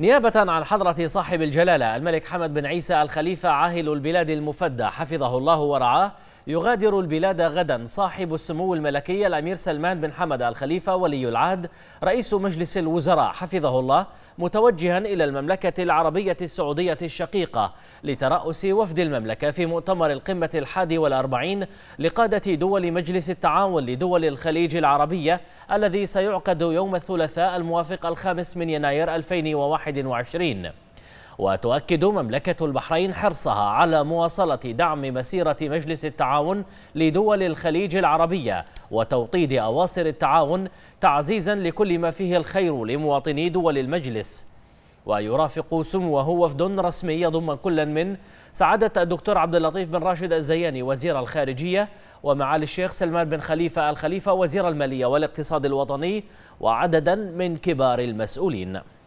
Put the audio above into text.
نيابة عن حضرة صاحب الجلالة الملك حمد بن عيسى الخليفة عاهل البلاد المفدى حفظه الله ورعاه يغادر البلاد غدا صاحب السمو الملكي الأمير سلمان بن حمد الخليفة ولي العهد رئيس مجلس الوزراء حفظه الله متوجها إلى المملكة العربية السعودية الشقيقة لترأس وفد المملكة في مؤتمر القمة الحادي والأربعين لقادة دول مجلس التعاون لدول الخليج العربية الذي سيعقد يوم الثلاثاء الموافق الخامس من يناير 2021 2021 وتؤكد مملكة البحرين حرصها على مواصلة دعم مسيرة مجلس التعاون لدول الخليج العربية وتوطيد أواصر التعاون تعزيزا لكل ما فيه الخير لمواطني دول المجلس ويرافق سموه وفد رسمي يضم كل من سعادة الدكتور عبد اللطيف بن راشد الزياني وزير الخارجية ومعالي الشيخ سلمان بن خليفة الخليفة وزير المالية والاقتصاد الوطني وعددا من كبار المسؤولين